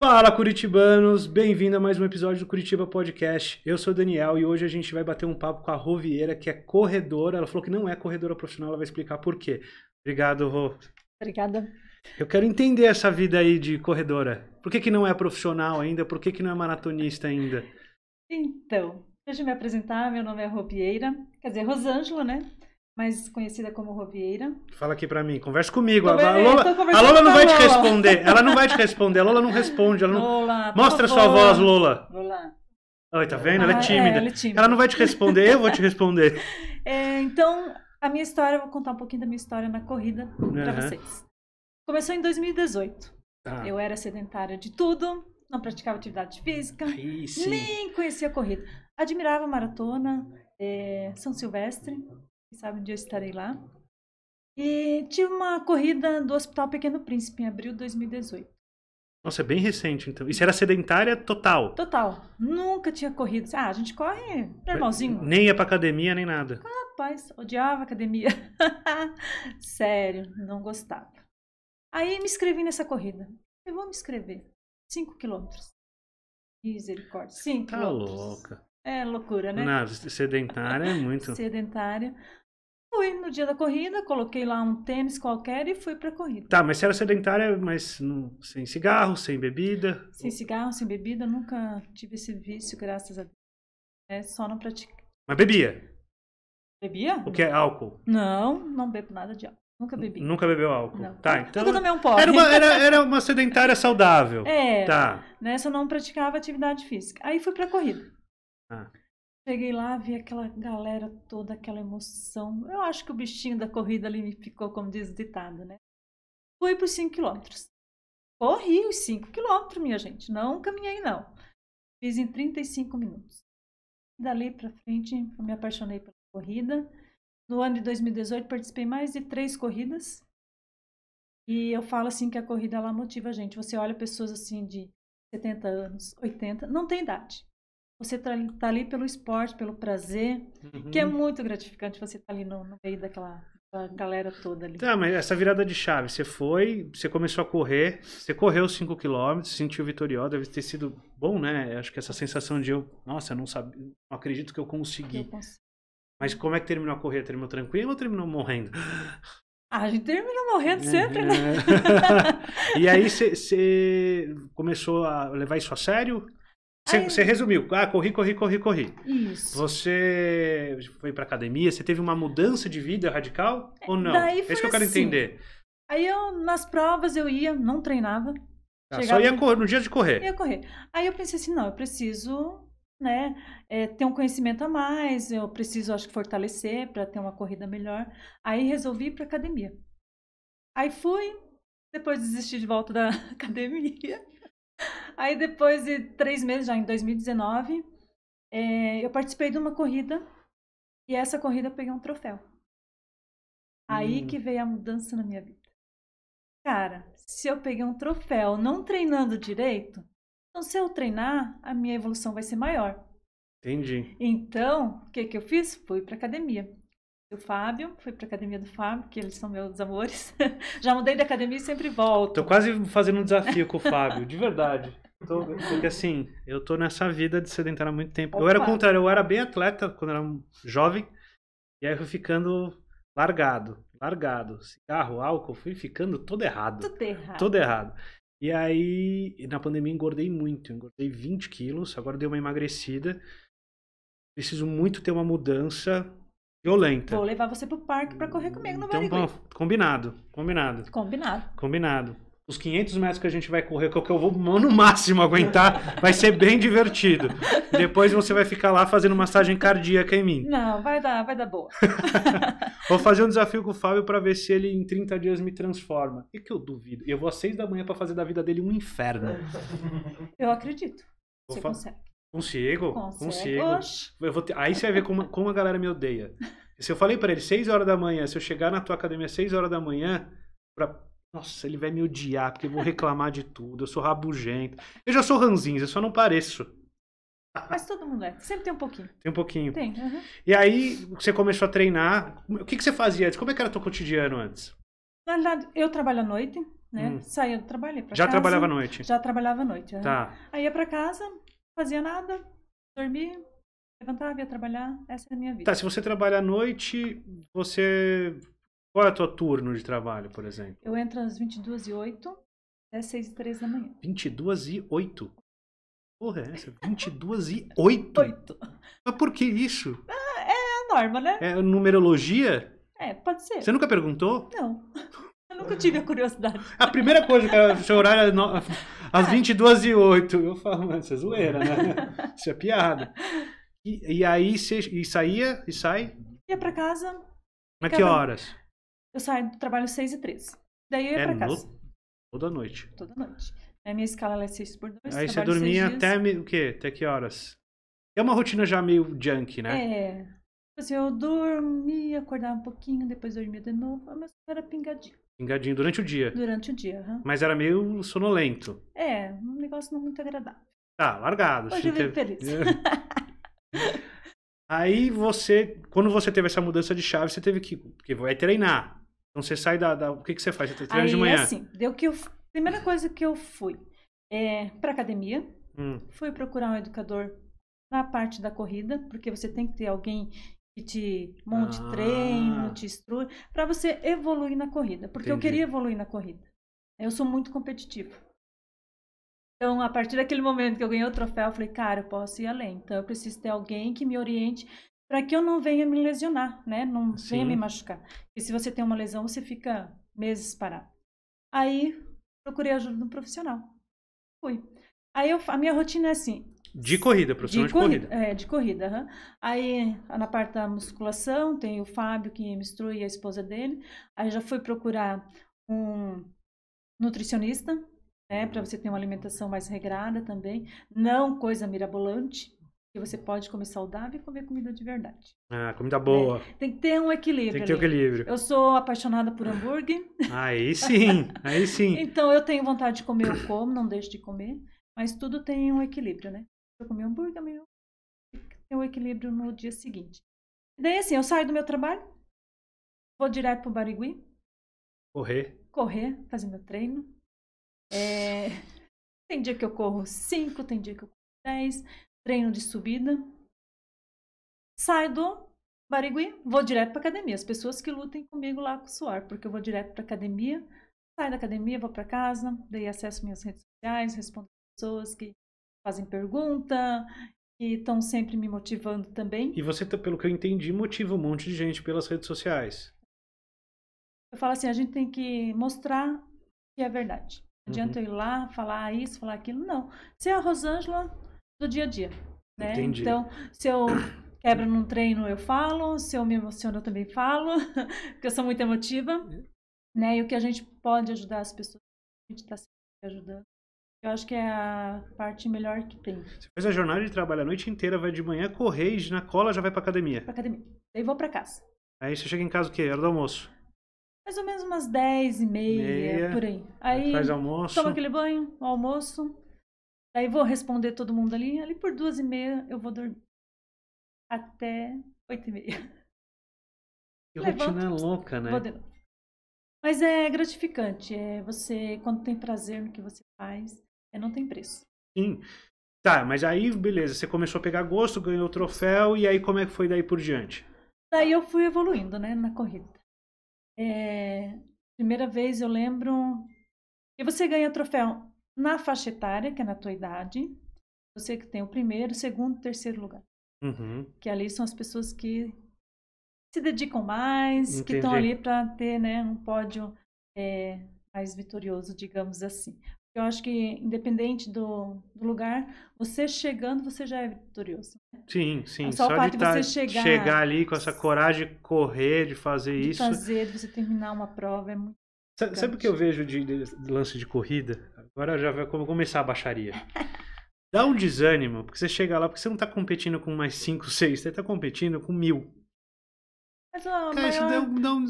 Fala Curitibanos, bem-vindo a mais um episódio do Curitiba Podcast. Eu sou o Daniel e hoje a gente vai bater um papo com a Rô Vieira, que é corredora. Ela falou que não é corredora profissional, ela vai explicar por quê. Obrigado, Rô. Obrigada. Eu quero entender essa vida aí de corredora. Por que, que não é profissional ainda? Por que, que não é maratonista ainda? Então, deixa eu me apresentar. Meu nome é Rô Vieira, quer dizer, Rosângela, né? mais conhecida como Rovieira. Fala aqui para mim, conversa comigo. Conver... A, Lola, a Lola não vai Lola. te responder. Ela não vai te responder. A Lola não responde. Ela não... Lola, Mostra sua voz, Lola. Lola. Oi, tá vendo? Ela é, ah, é tímida. É, ela é tímida. ela não vai te responder, eu vou te responder. é, então, a minha história, eu vou contar um pouquinho da minha história na corrida uhum. para vocês. Começou em 2018. Ah. Tá. Eu era sedentária de tudo, não praticava atividade física, Aí, nem conhecia a corrida. Admirava a maratona, é, São Silvestre, quem sabe um dia eu estarei lá. E tive uma corrida do Hospital Pequeno Príncipe em abril de 2018. Nossa, é bem recente, então. E você era sedentária total? Total. Nunca tinha corrido. Ah, a gente corre normalzinho. Nem ia pra academia, nem nada. Rapaz, odiava academia. Sério, não gostava. Aí me inscrevi nessa corrida. Eu vou me inscrever. cinco quilômetros. Misericórdia. cinco tá quilômetros. Tá louca. É loucura, né? Não, sedentária é muito. sedentária. Fui no dia da corrida, coloquei lá um tênis qualquer e fui pra corrida. Tá, mas você era sedentária, mas sem cigarro, sem bebida? Sem cigarro, sem bebida, nunca tive esse vício, graças a Deus. É, só não pratiquei. Mas bebia? Bebia? O que é álcool? Não, não bebo nada de álcool. Nunca bebi. Nunca bebeu álcool. Não. Tá, então. Nunca tomei um pó. Era uma, era, era uma sedentária saudável. É. Tá. Nessa eu não praticava atividade física. Aí fui pra corrida. Ah. Cheguei lá, vi aquela galera toda, aquela emoção. Eu acho que o bichinho da corrida ali me picou, como diz o ditado, né? Fui para os 5 quilômetros. Corri os 5 quilômetros, minha gente. Não caminhei, não. Fiz em 35 minutos. Dali para frente, eu me apaixonei pela corrida. No ano de 2018, participei mais de três corridas. E eu falo assim que a corrida, ela motiva a gente. Você olha pessoas assim de 70 anos, 80, não tem idade você está tá ali pelo esporte, pelo prazer, uhum. que é uhum. muito gratificante você estar tá ali no, no meio daquela, galera toda ali. Tá, mas essa virada de chave, você foi, você começou a correr, você correu 5 km, se sentiu vitorioso. deve ter sido bom, né? Acho que essa sensação de eu, nossa, eu não sabia, não acredito que eu consegui. Eu Mas como é que terminou a corrida? Terminou tranquilo ou terminou morrendo? Ah, a gente termina morrendo uhum. sempre, né? e aí você começou a levar isso a sério? Você, resumiu. Ah, corri, corri, corri, corri. Isso. Você foi pra academia, você teve uma mudança de vida radical ou não? Daí foi é isso que eu quero assim. entender. Aí eu, nas provas, eu ia, não treinava. Ah, só ia correr, no dia de correr. Ia correr. Aí eu pensei assim, não, eu preciso né, é, ter um conhecimento a mais, eu preciso, acho que, fortalecer para ter uma corrida melhor. Aí resolvi ir para academia. Aí fui, depois desisti de volta da academia. Aí depois de três meses, já em 2019, é, eu participei de uma corrida e essa corrida eu peguei um troféu. Aí hum. que veio a mudança na minha vida. Cara, se eu peguei um troféu não treinando direito, então se eu treinar, a minha evolução vai ser maior. Entendi. Então, o que, que eu fiz? Fui para academia o Fábio, fui pra academia do Fábio, que eles são meus amores. Já mudei de academia e sempre volto. Tô quase fazendo um desafio com o Fábio, de verdade. Tô, porque assim, eu tô nessa vida de sedentário há muito tempo. Opa. Eu era contrário, eu era bem atleta quando era jovem, e aí eu fui ficando largado, largado. Cigarro, álcool, fui ficando todo errado. Tudo errado. Todo errado. E aí, na pandemia, engordei muito. Engordei 20 quilos, agora dei uma emagrecida. Preciso muito ter uma mudança violenta. Vou levar você pro parque para correr comigo no Então, Barigui. bom, combinado, combinado, Combinado. combinado. Os 500 metros que a gente vai correr, que é que eu vou no máximo aguentar, vai ser bem divertido. Depois você vai ficar lá fazendo massagem cardíaca em mim. Não, vai dar, vai dar boa. Vou fazer um desafio com o Fábio para ver se ele em 30 dias me transforma. E que eu duvido. Eu vou às 6 da manhã para fazer da vida dele um inferno. Eu acredito. Vou Você consegue. Consigo. Consigo. consigo. Eu vou Aí você vai ver como, como a galera me odeia. Se eu falei para ele 6 horas da manhã, se eu chegar na tua academia 6 horas da manhã, pra... nossa, ele vai me odiar, porque eu vou reclamar de tudo, eu sou rabugento. Eu já sou ranzinho, eu só não pareço. Mas todo mundo é. Sempre tem um pouquinho. Tem um pouquinho. Tem. Uhum. E aí, você começou a treinar. O que, que você fazia antes? Como é que era o teu cotidiano antes? Na verdade, eu trabalho à noite, né? Hum. Saía do trabalho, pra já casa. Já trabalhava à noite? Já trabalhava à noite. Tá. Aí ia pra casa, fazia nada, dormia, levantava, ia trabalhar. Essa é a minha vida. Tá, se você trabalha à noite, você. Qual é o teu turno de trabalho, por exemplo? Eu entro às 22 e 8 até 6 e 3 da manhã. 22 e 8? Porra, é essa? 22 e 8? 8. Mas por que isso? Ah, é a norma, né? É numerologia? É, pode ser. Você nunca perguntou? Não. nunca tive a curiosidade. A primeira coisa que eu chorar era é no... às 22 é. e 8 Eu falo, isso é zoeira, né? Isso é piada. E, e aí você e saía e sai? Ia pra casa. A que horas? Eu saio do trabalho às 6 e 13 Daí eu ia é pra casa. Toda noite. Toda noite. A minha escala é 6 por 2. Aí você dormia até me... o quê? Até que horas? É uma rotina já meio junk, né? É assim, eu dormia, acordava um pouquinho, depois dormia de novo, mas era pingadinho. Pingadinho durante o dia. Durante o dia, uhum. Mas era meio sonolento. É, um negócio não muito agradável. Tá, largado. Hoje assim, eu feliz. Aí você, quando você teve essa mudança de chave, você teve que, porque vai treinar. Então você sai da, da o que que você faz? Você treina Aí, de manhã? assim, deu que eu, primeira coisa que eu fui é para academia. Hum. Fui procurar um educador na parte da corrida, porque você tem que ter alguém te monte ah. treino, te instrui, para você evoluir na corrida. Porque Entendi. eu queria evoluir na corrida. Eu sou muito competitivo. Então, a partir daquele momento que eu ganhei o troféu, eu falei, cara, eu posso ir além. Então, eu preciso ter alguém que me oriente para que eu não venha me lesionar, né? Não Sim. venha me machucar. E se você tem uma lesão, você fica meses parado. Aí, procurei ajuda de um profissional. Fui. Aí, eu, a minha rotina é assim, de corrida, profissional de, de corrida. corrida. É, de corrida. Uhum. Aí, na parte da musculação, tem o Fábio, que me instrui, a esposa dele. Aí já fui procurar um nutricionista, né, para uhum. você ter uma alimentação mais regrada também. Não coisa mirabolante, que você pode comer saudável e comer comida de verdade. Ah, comida é, boa. É. Tem que ter um equilíbrio. Tem que ter um equilíbrio. Eu sou apaixonada por hambúrguer. Aí sim, aí sim. então eu tenho vontade de comer, eu como, não deixo de comer. Mas tudo tem um equilíbrio, né? eu comi hambúrguer, amanhã tem um equilíbrio no dia seguinte. E daí assim, eu saio do meu trabalho, vou direto pro Barigui. Correr. Correr, fazer meu treino. É... Tem dia que eu corro 5, tem dia que eu corro 10, treino de subida. Saio do Barigui, vou direto pra academia. As pessoas que lutem comigo lá com o suor, porque eu vou direto pra academia, saio da academia, vou pra casa, daí acesso minhas redes sociais, respondo pessoas que fazem pergunta, que estão sempre me motivando também. E você, pelo que eu entendi, motiva um monte de gente pelas redes sociais. Eu falo assim, a gente tem que mostrar que é verdade. Não adianta uhum. eu ir lá, falar isso, falar aquilo, não. Você é a Rosângela do dia a dia. Né? Entendi. Então, se eu quebro num treino, eu falo. Se eu me emociono, eu também falo. porque eu sou muito emotiva. Né? E o que a gente pode ajudar as pessoas, a gente está sempre ajudando. Eu acho que é a parte melhor que tem. Você faz a jornada de trabalho a noite inteira, vai de manhã, correr e na cola já vai pra academia. Pra academia. Daí vou pra casa. Aí você chega em casa o quê? Era do almoço. Mais ou menos umas 10 e meia, meia por aí. Aí faz almoço. Toma aquele banho, almoço. Daí vou responder todo mundo ali. Ali por duas e meia eu vou dormir. Até oito e meia. Que Levanto, rotina louca, né? Vou de novo. Mas é gratificante. É você, quando tem prazer no que você faz, é, não tem preço. Sim. Tá, mas aí, beleza, você começou a pegar gosto, ganhou o troféu, e aí como é que foi daí por diante? Daí eu fui evoluindo, né, na corrida. É, primeira vez eu lembro que você ganha troféu na faixa etária, que é na tua idade, você que tem o primeiro, segundo, terceiro lugar. Uhum. Que ali são as pessoas que se dedicam mais, Entendi. que estão ali para ter né, um pódio é, mais vitorioso, digamos assim. Eu acho que, independente do, do lugar, você chegando, você já é vitorioso. Né? Sim, sim. É só, só de tá, chegar, chegar, ali com essa coragem de correr, de fazer de isso. De fazer, de você terminar uma prova, é muito Sabe, sabe o que eu vejo de, de, lance de corrida? Agora já vai começar a baixaria. Dá um desânimo, porque você chega lá, porque você não está competindo com mais 5, 6, você está competindo com mil. Mas, ó, Cara, maior... isso dá, dá, um,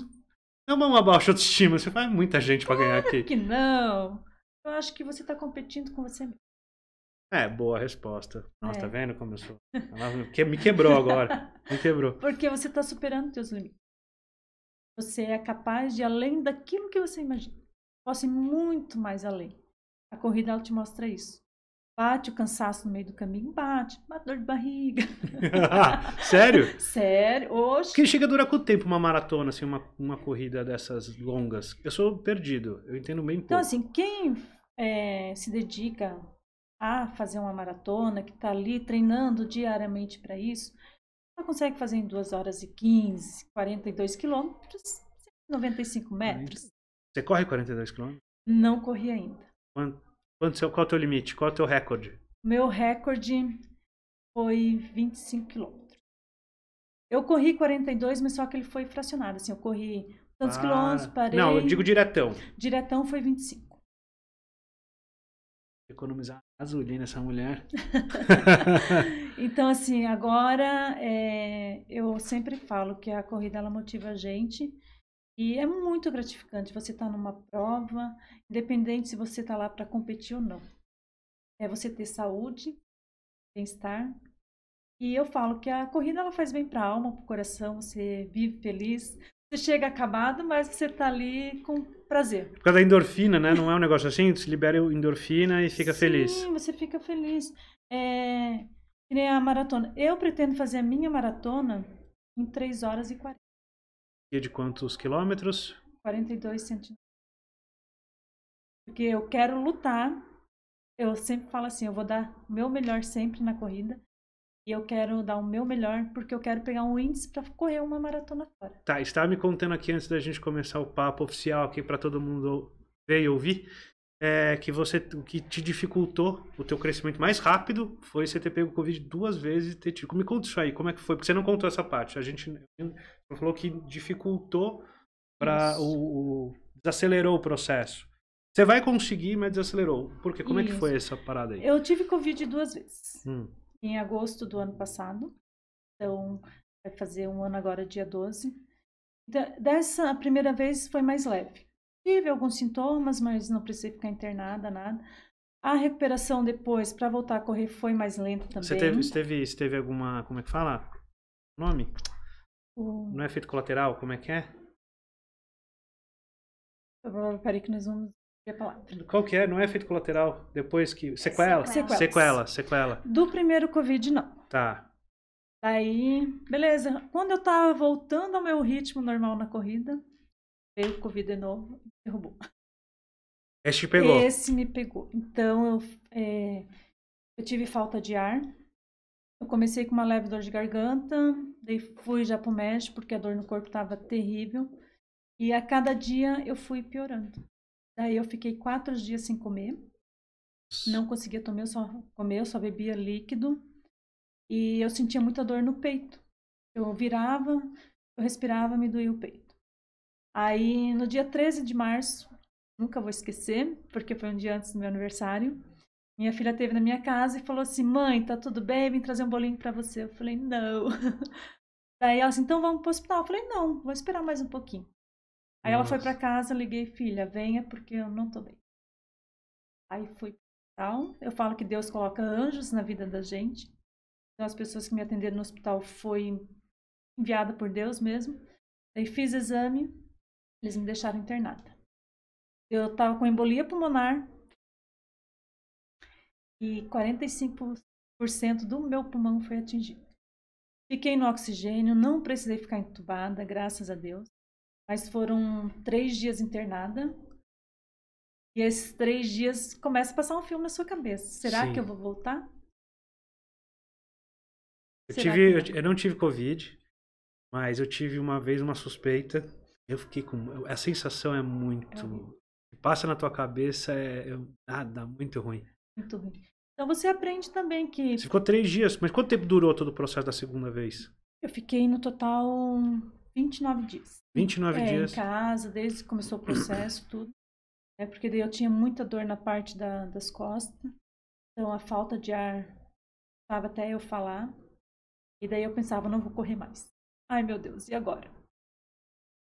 dá uma baixa autoestima. Você faz muita gente para ganhar aqui. que não! Eu acho que você está competindo com você mesmo. É, boa resposta. Nossa, tá é. tá vendo como eu sou? me quebrou agora. Me quebrou. Porque você está superando teus limites. Você é capaz de além daquilo que você imagina. Posso ir muito mais além. A corrida ela te mostra isso. Bate o cansaço no meio do caminho, bate, uma dor de barriga. Sério? Sério, hoje. Que chega a durar quanto tempo uma maratona, assim, uma, uma corrida dessas longas? Eu sou perdido, eu entendo bem então, pouco. Então, assim, quem é, se dedica a fazer uma maratona, que está ali treinando diariamente para isso, ela consegue fazer em 2 horas e 15, 42 quilômetros, 195 metros. Você corre 42 quilômetros? Não corri ainda. Quanto, quanto, qual é o teu limite? Qual é o teu recorde? Meu recorde foi 25 quilômetros. Eu corri 42, mas só que ele foi fracionado. Assim, eu corri tantos ah, quilômetros, parei. Não, eu digo diretão. Diretão foi 25 economizar gasolina essa mulher. então, assim, agora é, eu sempre falo que a corrida ela motiva a gente e é muito gratificante você estar tá numa prova, independente se você está lá para competir ou não. É você ter saúde, bem-estar. E eu falo que a corrida ela faz bem para a alma, para o coração, você vive feliz, você chega acabado, mas você tá ali com prazer. Por causa da endorfina, né? Não é um negócio assim? Você libera endorfina e fica Sim, feliz. Sim, você fica feliz. É... Que nem a maratona. Eu pretendo fazer a minha maratona em 3 horas e 40. E de quantos quilômetros? 42 centímetros. Porque eu quero lutar. Eu sempre falo assim, eu vou dar o meu melhor sempre na corrida e eu quero dar o meu melhor porque eu quero pegar um índice para correr uma maratona fora. Tá, estava me contando aqui antes da gente começar o papo oficial aqui para todo mundo ver e ouvir, é, que você o que te dificultou o teu crescimento mais rápido foi você ter pego o covid duas vezes e ter tido. Me conta isso aí, como é que foi? Porque você não contou essa parte. A gente falou que dificultou para o, o desacelerou o processo. Você vai conseguir, mas desacelerou. Por quê? Como isso. é que foi essa parada aí? Eu tive covid duas vezes. Hum em agosto do ano passado. Então, vai fazer um ano agora, dia 12. Dessa primeira vez foi mais leve. Tive alguns sintomas, mas não precisei ficar internada, nada. A recuperação depois, para voltar a correr, foi mais lenta também. Você teve, você teve, você teve alguma, como é que fala? Nome? O... Não é efeito colateral, como é que é? Peraí que nós vamos qual que é? Não é efeito colateral depois que... Sequela? Sequela. Sequela, sequela. Do primeiro Covid, não. Tá. Daí, beleza. Quando eu tava voltando ao meu ritmo normal na corrida, veio o Covid de novo e derrubou. Esse te pegou? Esse me pegou. Então, eu, é, eu tive falta de ar. Eu comecei com uma leve dor de garganta, daí fui já pro médico porque a dor no corpo tava terrível. E a cada dia eu fui piorando. Daí eu fiquei quatro dias sem comer. Não conseguia tomar, só comer, eu só bebia líquido. E eu sentia muita dor no peito. Eu virava, eu respirava, me doía o peito. Aí no dia 13 de março, nunca vou esquecer, porque foi um dia antes do meu aniversário. Minha filha teve na minha casa e falou assim: "Mãe, tá tudo bem? Vim trazer um bolinho para você". Eu falei: "Não". Daí ela assim: "Então vamos pro hospital". Eu falei: "Não, vou esperar mais um pouquinho". Aí ela foi para casa, liguei, filha, venha porque eu não tô bem. Aí fui tal. Eu falo que Deus coloca anjos na vida da gente. Então as pessoas que me atenderam no hospital foi enviada por Deus mesmo. Aí fiz exame, eles me deixaram internada. Eu tava com embolia pulmonar e 45% do meu pulmão foi atingido. Fiquei no oxigênio, não precisei ficar entubada, graças a Deus mas foram três dias internada. E esses três dias começa a passar um filme na sua cabeça. Será Sim. que eu vou voltar? Eu, tive, eu, eu não tive Covid, mas eu tive uma vez uma suspeita. Eu fiquei com. A sensação é muito. É passa na tua cabeça é. Eu, é nada, muito ruim. Muito ruim. Então você aprende também que. Você ficou três dias, mas quanto tempo durou todo o processo da segunda vez? Eu fiquei no total 29 dias. 29 é, dias? Em casa, desde que começou o processo, tudo. É porque daí eu tinha muita dor na parte da, das costas. Então a falta de ar estava até eu falar. E daí eu pensava, não vou correr mais. Ai meu Deus, e agora?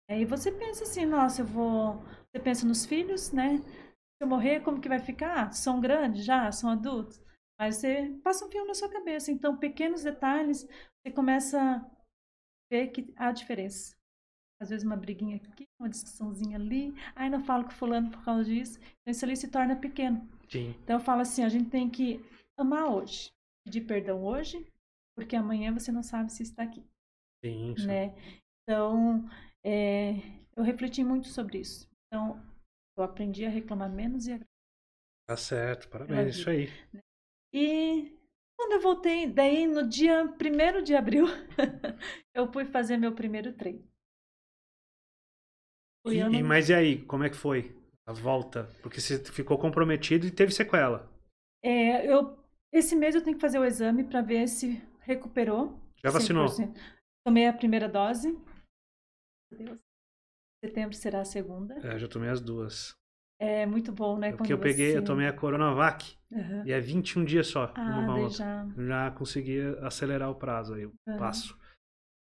Aí você pensa assim, nossa, eu vou. Você pensa nos filhos, né? Se eu morrer, como que vai ficar? Ah, são grandes já, são adultos. Mas você passa um filme na sua cabeça. Então, pequenos detalhes, você começa ver é que há diferença. Às vezes uma briguinha aqui, uma discussãozinha ali, aí não falo com fulano por causa disso, então isso ali se torna pequeno. Sim. Então eu falo assim, a gente tem que amar hoje, pedir perdão hoje, porque amanhã você não sabe se está aqui. Sim, sim. Né? Então, é, eu refleti muito sobre isso. Então, eu aprendi a reclamar menos e a Tá certo, parabéns, isso aí. Né? E quando eu voltei, daí no dia 1 de abril, eu fui fazer meu primeiro treino. E, e, mas e aí, como é que foi a volta? Porque você ficou comprometido e teve sequela. É, eu esse mês eu tenho que fazer o exame para ver se recuperou. Já vacinou? 100%. Tomei a primeira dose. Setembro será a segunda. É, já tomei as duas. É muito bom, né? É porque eu peguei, você... eu tomei a Coronavac uhum. e é 21 dias só. Ah, uma Já... já consegui acelerar o prazo aí, o uhum. passo.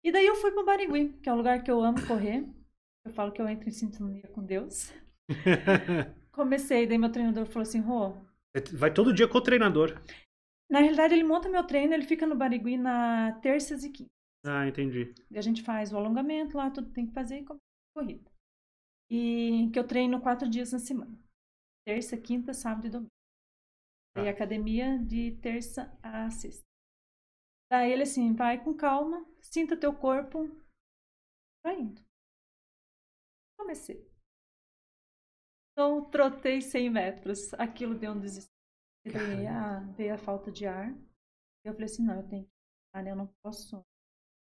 E daí eu fui para Barigui, que é um lugar que eu amo correr. Eu falo que eu entro em sintonia com Deus. Comecei, daí meu treinador falou assim, Rô... É, vai todo dia com o treinador. Na realidade, ele monta meu treino, ele fica no Barigui na terças e quintas. Ah, entendi. E a gente faz o alongamento lá, tudo tem que fazer e começa a corrida e que eu treino quatro dias na semana. Terça, quinta, sábado e domingo. Tá. E academia de terça a sexta. Daí ele assim, vai com calma, sinta teu corpo, vai indo. Comecei. Então, trotei 100 metros. Aquilo deu um desespero. Veio a, ah, veio a falta de ar. Eu falei assim, não, eu tenho que ah, né? eu não posso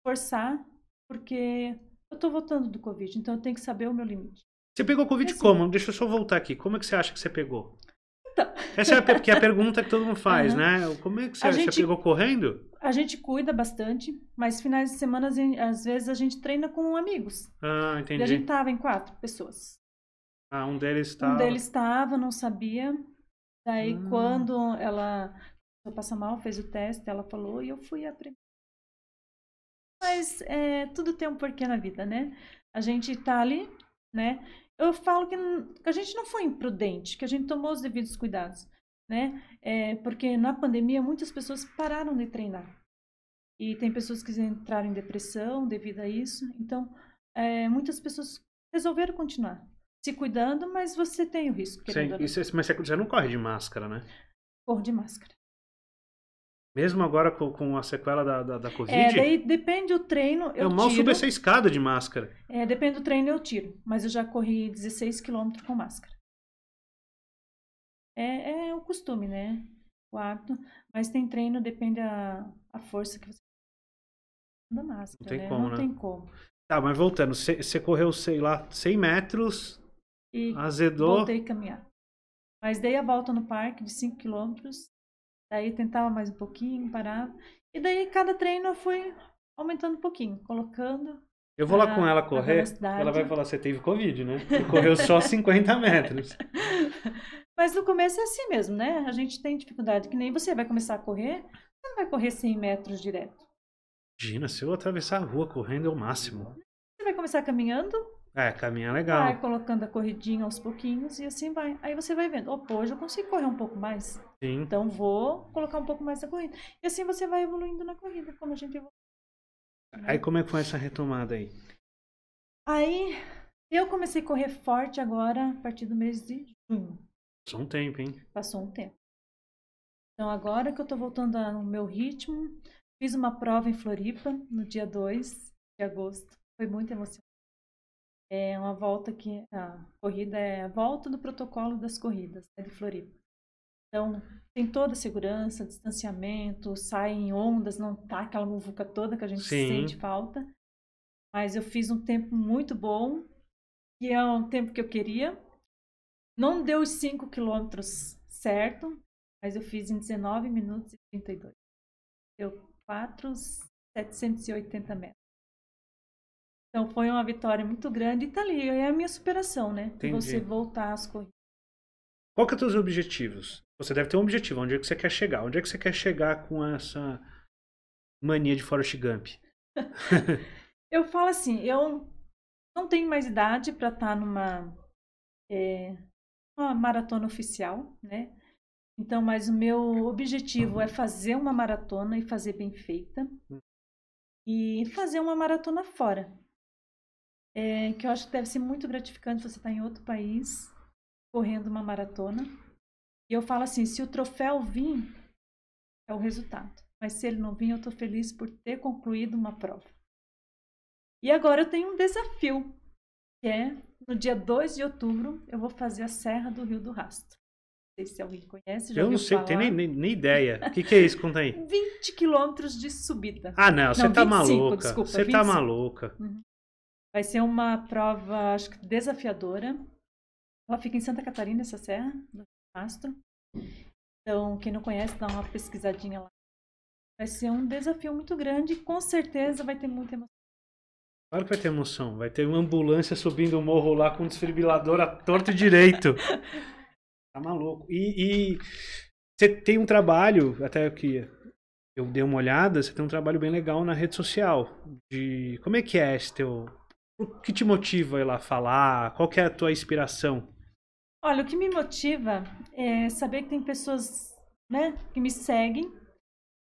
forçar, porque eu tô voltando do Covid, então eu tenho que saber o meu limite. Você pegou Covid como? Deixa eu só voltar aqui. Como é que você acha que você pegou? Então. Essa é a, porque é a pergunta que todo mundo faz, uhum. né? Como é que você, a gente, você pegou correndo? A gente cuida bastante, mas finais de semana, às vezes, a gente treina com amigos. Ah, entendi. E a gente tava em quatro pessoas. Ah, um deles estava. Um deles estava, não sabia. Daí, hum. quando ela começou passar mal, fez o teste, ela falou e eu fui a primeira. Mas é, tudo tem um porquê na vida, né? A gente tá ali, né? Eu falo que, que a gente não foi imprudente, que a gente tomou os devidos cuidados, né? É, porque na pandemia muitas pessoas pararam de treinar e tem pessoas que entraram em depressão devido a isso. Então, é, muitas pessoas resolveram continuar se cuidando, mas você tem o risco. É Sim, isso, é, mas você não corre de máscara, né? Corre de máscara. Mesmo agora com, com a sequela da, da, da é, Covid? É, daí depende do treino. Eu, eu é mal tiro. subo essa escada de máscara. É, depende do treino, eu tiro. Mas eu já corri 16 quilômetros com máscara. É, é o costume, né? O hábito. Mas tem treino, depende a, a força que você da máscara. Não tem né? como, Não né? tem como. Tá, mas voltando, você correu, sei lá, 100 metros, e azedou. Voltei a caminhar. Mas dei a volta no parque de 5 quilômetros Daí tentava mais um pouquinho, parava. E daí cada treino eu fui aumentando um pouquinho, colocando. Eu vou lá com ela correr, ela vai falar, você teve Covid, né? Você correu só 50 metros. Mas no começo é assim mesmo, né? A gente tem dificuldade, que nem você vai começar a correr, você não vai correr 100 metros direto. Imagina, se eu atravessar a rua correndo é o máximo. Você vai começar caminhando, é, caminhar é legal. Vai colocando a corridinha aos pouquinhos e assim vai. Aí você vai vendo, opa, hoje eu consigo correr um pouco mais. Sim. Então vou colocar um pouco mais da corrida. E assim você vai evoluindo na corrida, como a gente evoluiu. Né? Aí como é que foi essa retomada aí? Aí eu comecei a correr forte agora a partir do mês de junho. Passou um tempo, hein? Passou um tempo. Então agora que eu tô voltando ao meu ritmo, fiz uma prova em Floripa no dia 2 de agosto. Foi muito emocionante. É uma volta que a corrida é a volta do protocolo das corridas né, de Floripa. Então, tem toda a segurança, distanciamento, saem ondas, não tá aquela muvuca toda que a gente Sim. sente falta. Mas eu fiz um tempo muito bom, que é um tempo que eu queria. Não deu os 5 quilômetros certo, mas eu fiz em 19 minutos e 32. Deu 4,780 metros. Então foi uma vitória muito grande e tá ali, é a minha superação, né? Entendi. Você voltar às corridas. Qual que é os objetivos? Você deve ter um objetivo, onde é que você quer chegar? Onde é que você quer chegar com essa mania de Forrest Gump? eu falo assim, eu não tenho mais idade para estar tá numa é, uma maratona oficial, né? Então, mas o meu objetivo uhum. é fazer uma maratona e fazer bem feita. Uhum. E fazer uma maratona fora é, que eu acho que deve ser muito gratificante você estar tá em outro país correndo uma maratona. E eu falo assim, se o troféu vir, é o resultado. Mas se ele não vir, eu estou feliz por ter concluído uma prova. E agora eu tenho um desafio, que é no dia 2 de outubro eu vou fazer a Serra do Rio do Rastro. Não sei se alguém conhece. eu não sei, falar. tenho nem, nem, ideia. O que, que é isso? Conta aí. 20 quilômetros de subida. Ah, não, você tá 25, maluca. Desculpa, você 25. tá maluca. Uhum. Vai ser uma prova, acho que desafiadora. Ela fica em Santa Catarina, essa serra, no Castro. Então, quem não conhece, dá uma pesquisadinha lá. Vai ser um desafio muito grande e com certeza vai ter muita emoção. Claro que vai ter emoção. Vai ter uma ambulância subindo o morro lá com um desfibrilador a torto e direito. tá maluco. E, e você tem um trabalho, até que eu dei uma olhada, você tem um trabalho bem legal na rede social. De como é que é esse teu o que te motiva ir lá falar? Qual é a tua inspiração? Olha, o que me motiva é saber que tem pessoas né, que me seguem,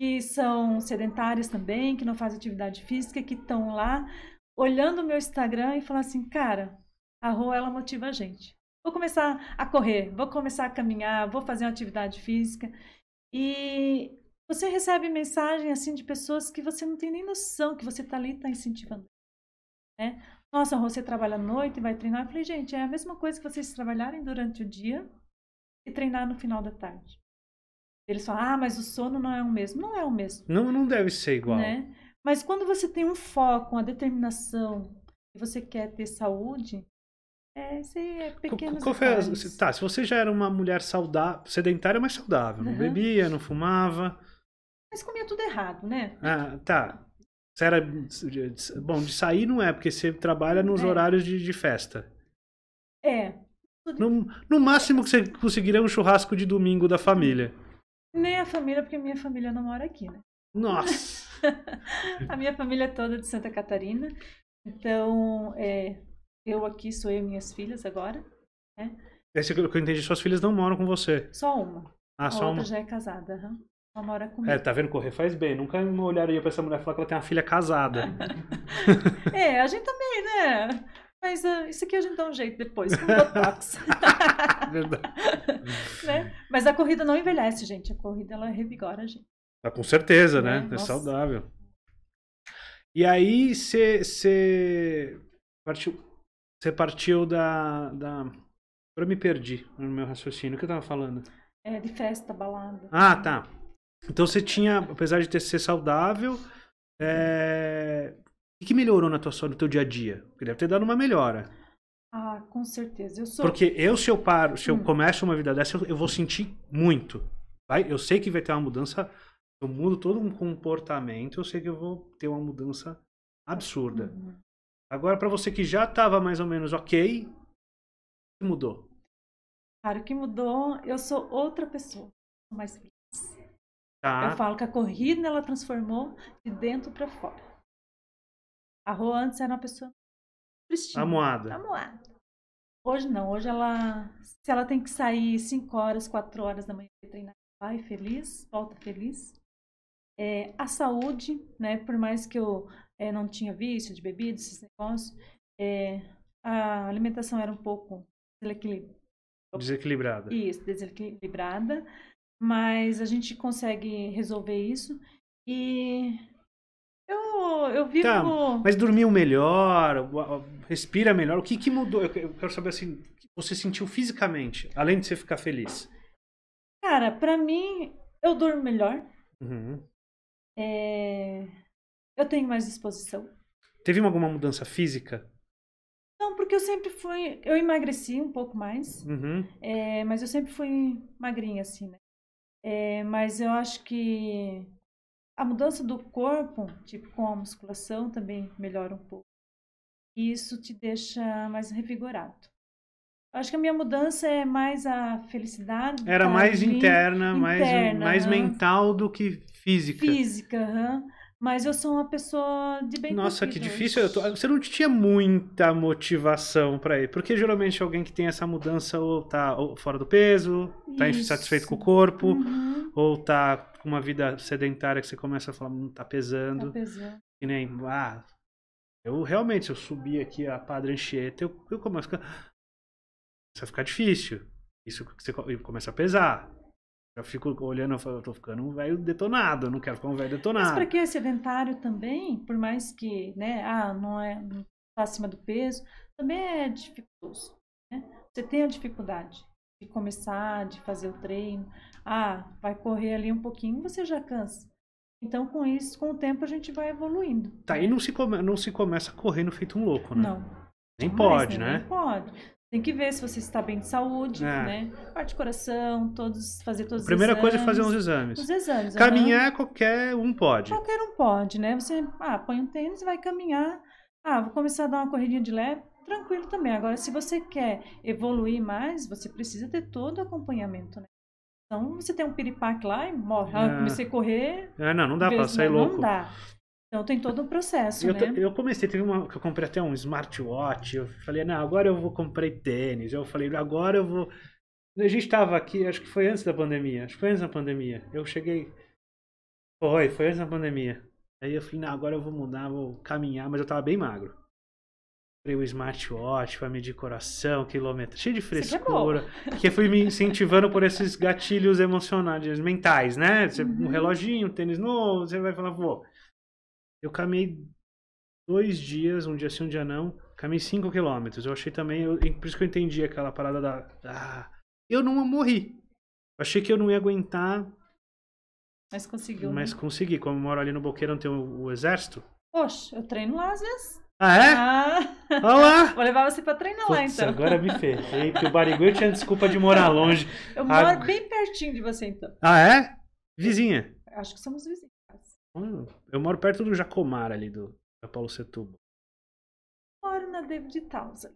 que são sedentárias também, que não fazem atividade física, que estão lá olhando o meu Instagram e falando assim, cara, a rua ela motiva a gente. Vou começar a correr, vou começar a caminhar, vou fazer uma atividade física. E você recebe mensagem assim de pessoas que você não tem nem noção que você está ali e está incentivando. Né? Nossa, você trabalha à noite e vai treinar? Eu falei, gente, é a mesma coisa que vocês trabalharem durante o dia e treinar no final da tarde. Eles falam, ah, mas o sono não é o mesmo. Não é o mesmo. Não, não deve ser igual. Né? Mas quando você tem um foco, uma determinação, e você quer ter saúde, é, sim, é pequeno. qual, Tá, se você já era uma mulher saudável, sedentária, mas saudável, uhum. não bebia, não fumava... Mas comia tudo errado, né? Ah, tá. Você era. Bom, de sair não é, porque você trabalha nos é. horários de, de, festa. É. No, no máximo que você conseguiria é um churrasco de domingo da família. Nem a família, porque minha família não mora aqui, né? Nossa! a minha família é toda de Santa Catarina. Então, é, eu aqui sou eu e minhas filhas agora. Né? Esse que eu entendi, suas filhas não moram com você. Só uma. Ah, a só outra uma. já é casada. Uhum. Ela mora comigo. É, tá vendo? Correr faz bem. Nunca me olharia pra essa mulher falar que ela tem uma filha casada. é, a gente também, né? Mas uh, isso aqui a gente dá um jeito depois, com botox. Verdade. né? Mas a corrida não envelhece, gente. A corrida, ela revigora a gente. tá com certeza, né? né? É saudável. E aí você partiu, cê partiu da, da... Eu me perdi no meu raciocínio. O que eu tava falando? É, de festa, balada. Ah, tá. Então você tinha, apesar de ter ser saudável, é... o que melhorou na tua, no teu dia a dia? Porque deve ter dado uma melhora. Ah, com certeza. Eu sou... Porque eu, se eu paro, se eu hum. começo uma vida dessa, eu, eu vou sentir muito. Vai? Eu sei que vai ter uma mudança. Eu mudo todo um comportamento, eu sei que eu vou ter uma mudança absurda. Uhum. Agora, para você que já estava mais ou menos ok, o que mudou? Claro o que mudou, eu sou outra pessoa. Mais feliz. Tá. Eu falo que a corrida ela transformou de dentro para fora. A rua antes era uma pessoa tristinha. Amoada. Amoada. Hoje não, hoje ela. Se ela tem que sair 5 horas, 4 horas da manhã e treinar, vai feliz, volta feliz. É, a saúde, né? Por mais que eu é, não tinha vício de bebida, esses negócios, é, a alimentação era um pouco desequilibrada. Desequilibrada. Isso, desequilibrada mas a gente consegue resolver isso. E eu, eu vivo. Tá, mas dormiu melhor, respira melhor. O que, que mudou? Eu quero saber assim, você sentiu fisicamente, além de você ficar feliz. Cara, pra mim, eu durmo melhor. Uhum. É... Eu tenho mais disposição. Teve alguma mudança física? Não, porque eu sempre fui. Eu emagreci um pouco mais, uhum. é, mas eu sempre fui magrinha, assim, né? É, mas eu acho que a mudança do corpo, tipo com a musculação, também melhora um pouco. E isso te deixa mais revigorado. Eu acho que a minha mudança é mais a felicidade. Era tá mais interna, interna, mais, mais mental do que física. Física, aham. Mas eu sou uma pessoa de bem Nossa, que difícil. Tô... Você não tinha muita motivação para ir. Porque geralmente alguém que tem essa mudança ou tá fora do peso, tá insatisfeito com o corpo, uhum. ou tá com uma vida sedentária que você começa a falar, hum, tá pesando. Tá pesando. E nem, ah, eu realmente, se eu subir aqui a Padre Anchieta, eu, eu começo a ficar... Isso vai ficar difícil. Isso você começa a pesar. Eu fico olhando, eu falo, eu tô ficando um velho detonado, eu não quero ficar um velho detonado. Mas para quem é sedentário também, por mais que, né, ah, não é não tá acima do peso, também é dificultoso, né? Você tem a dificuldade de começar, de fazer o treino. Ah, vai correr ali um pouquinho, você já cansa. Então, com isso, com o tempo a gente vai evoluindo. Tá, e não se, come, não se começa correndo feito um louco, né? Não. Nem pode, né? Nem pode. Tem que ver se você está bem de saúde, é. né? Parte de coração, todos, fazer todos a os exames. Primeira coisa é fazer uns exames. Os exames. Caminhar qualquer um pode. Qualquer um pode, né? Você ah, põe um tênis e vai caminhar. Ah, vou começar a dar uma corridinha de leve. Tranquilo também. Agora, se você quer evoluir mais, você precisa ter todo o acompanhamento, né? Então, você tem um piripaque lá e morre. Ah, é. comecei a correr. É, não, não dá pra sair louco. Não dá. Então tem todo um processo, eu, né? Eu comecei, teve uma que eu comprei até um smartwatch, eu falei, não, agora eu vou comprei tênis, eu falei, agora eu vou... A gente estava aqui, acho que foi antes da pandemia, acho que foi antes da pandemia, eu cheguei... Foi, foi antes da pandemia. Aí eu falei, não, agora eu vou mudar, vou caminhar, mas eu tava bem magro. Comprei o smartwatch para medir coração, quilômetro, cheio de frescura. Porque fui me incentivando por esses gatilhos emocionais, mentais, né? Você, uhum. Um reloginho, um tênis novo, você vai falar, vou eu caminhei dois dias, um dia sim, um dia não. Caminhei 5 quilômetros. Eu achei também. Eu, por isso que eu entendi aquela parada da. Ah, eu não morri. Eu achei que eu não ia aguentar. Mas conseguiu. Né? Mas né? consegui. Como eu moro ali no Boqueirão, tem o, o exército. Poxa, eu treino lá às vezes. Ah, é? Ah. Olha lá. Vou levar você pra treinar lá, então. agora me ferrei, porque o Barigui eu tinha desculpa de morar longe. Eu moro a... bem pertinho de você, então. Ah, é? Vizinha. Acho que somos vizinhos eu moro perto do Jacomar ali, do Paulo Setubo. Moro na David Townsend.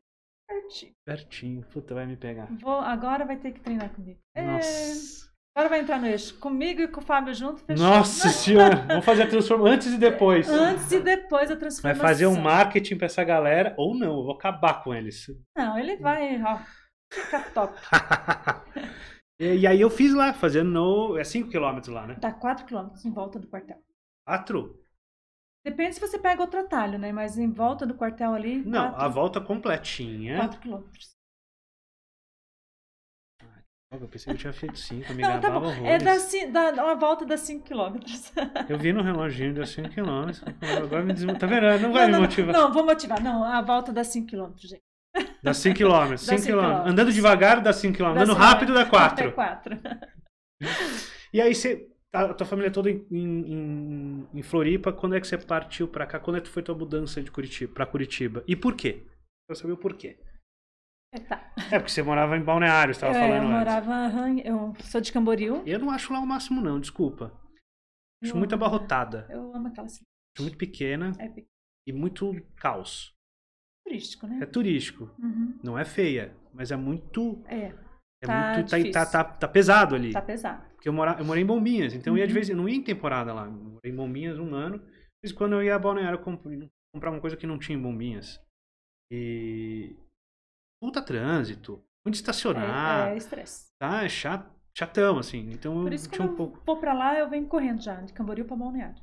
Pertinho. Pertinho. Puta, vai me pegar. Vou, agora vai ter que treinar comigo. É. Nossa. É... Agora vai entrar no eixo. Comigo e com o Fábio junto, fechou. Nossa senhora! Vamos fazer a transformação antes e depois. Antes e depois a transformação. Vai fazer um marketing pra essa galera, ou não, eu vou acabar com eles. Não, ele vai, ó, ficar top. e, e, aí eu fiz lá, fazendo no... É 5km lá, né? Tá 4km em volta do quartel. Atru. Depende se você pega outro atalho, né? Mas em volta do quartel ali. Não, quatro, a volta completinha. 4 quilômetros. Eu pensei que eu tinha feito 5, me Não, tá É da, da, uma volta das 5 km. Eu vi no reloginho das 5 km. Agora me desmotiva. Tá vendo? Não vai não, me motivar. Não, vou motivar. Não, a volta das 5 km, gente. Das 5 km, 5 km. Andando devagar dá 5 km. Andando rápido dá 4. Dá 4. E aí você Tá, a tua família é toda em, em, em, Floripa, quando é que você partiu para cá? Quando é que foi tua mudança de Curitiba para Curitiba? E por quê? Eu saber o porquê. É, tá. é porque você morava em Balneário, estava é, falando eu antes. morava, eu sou de Camboriú. Eu não acho lá o máximo não, desculpa. Acho eu muito amo. abarrotada. Eu amo aquela cidade. Acho muito pequena é pequena. e muito caos. É turístico, né? É turístico. Uhum. Não é feia, mas é muito É. É tá muito tá tá, tá, tá pesado ali. Tá pesado. Porque eu, mora, eu morei em Bombinhas, então uhum. eu ia de uhum. vez não ia em temporada lá. Eu morei em Bombinhas um ano. mas quando eu ia a Balneário comprar uma coisa que não tinha em Bombinhas. E. Puta trânsito, muito estacionar. É, é estresse. Tá, é chato, chatão, assim. Então Por isso eu tinha um pouco. Vou pra lá, eu venho correndo já, de Camboriú pra Balneário.